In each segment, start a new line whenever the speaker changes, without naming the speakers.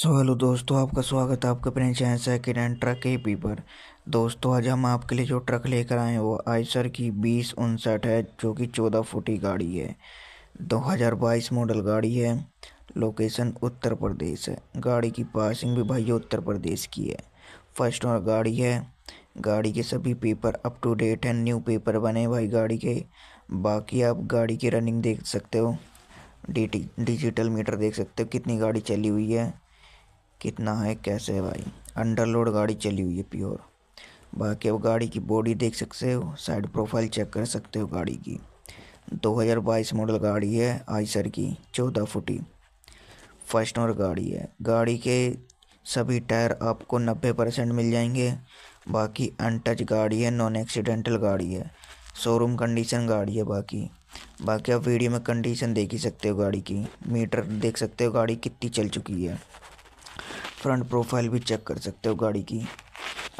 so hello दोस्तों आपका स्वागत है आपके अपने channel second hand truck A P पर दोस्तों आज हम आपके लिए जो ट्रक लेकर आए हैं वो आइसर की बीस उनसठ है जो कि चौदह फुटी गाड़ी है 2022 मॉडल गाड़ी है लोकेशन उत्तर प्रदेश है गाड़ी की पासिंग भी भाई उत्तर प्रदेश की है फर्स्ट और गाड़ी है गाड़ी के सभी पेपर अप टू डेट हैं न्यू पेपर बने भाई गाड़ी के बाकी आप गाड़ी की रनिंग देख सकते हो डिजिटल मीटर देख सकते हो कितनी गाड़ी चली हुई है कितना है कैसे है भाई अंडरलोड गाड़ी चली हुई है प्योर बाकी अब गाड़ी की बॉडी देख सकते हो साइड प्रोफाइल चेक कर सकते हो गाड़ी की 2022 मॉडल गाड़ी है आइसर की 14 फुटी फर्स्ट ओनर गाड़ी है गाड़ी के सभी टायर आपको 90 परसेंट मिल जाएंगे बाकी अनटच गाड़ी है नॉन एक्सीडेंटल गाड़ी है शोरूम कंडीशन गाड़ी है बाकी बाकी आप वीडियो में कंडीशन देख ही सकते हो गाड़ी की मीटर देख सकते हो गाड़ी कितनी चल चुकी है फ्रंट प्रोफाइल भी चेक कर सकते हो गाड़ी की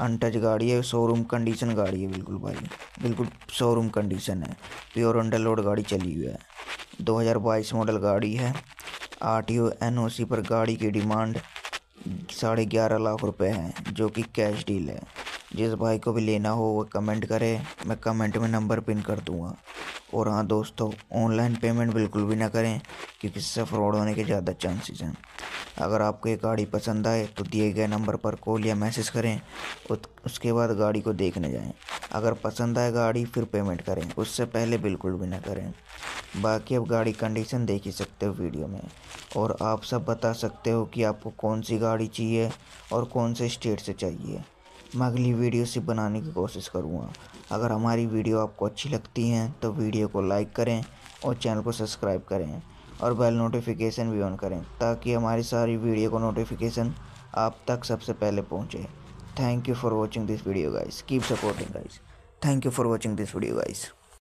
अनटच गाड़ी है शोरूम कंडीशन गाड़ी है बिल्कुल भाई बिल्कुल शोरूम कंडीशन है प्योर अंडर लोड गाड़ी चली हुई है 2022 मॉडल गाड़ी है आर टी ओ पर गाड़ी की डिमांड साढ़े ग्यारह लाख रुपए है जो कि कैश डील है जिस भाई को भी लेना हो वो कमेंट करे मैं कमेंट में नंबर पिन कर दूंगा और हाँ दोस्तों ऑनलाइन पेमेंट बिल्कुल भी ना करें क्योंकि इससे फ्रॉड होने के ज़्यादा चांसेस हैं अगर आपको ये गाड़ी पसंद आए तो दिए गए नंबर पर कॉल या मैसेज करें और उसके बाद गाड़ी को देखने जाएं अगर पसंद आए गाड़ी फिर पेमेंट करें उससे पहले बिल्कुल भी ना करें बाकी अब गाड़ी कंडीशन देख ही सकते हो वीडियो में और आप सब बता सकते हो कि आपको कौन सी गाड़ी चाहिए और कौन से स्टेट से चाहिए मैं अगली वीडियो से बनाने की कोशिश करूँगा अगर हमारी वीडियो आपको अच्छी लगती है तो वीडियो को लाइक करें और चैनल को सब्सक्राइब करें और बेल नोटिफिकेशन भी ऑन करें ताकि हमारी सारी वीडियो को नोटिफिकेशन आप तक सबसे पहले पहुँचे thank you for watching this video guys keep supporting guys thank you for watching this video guys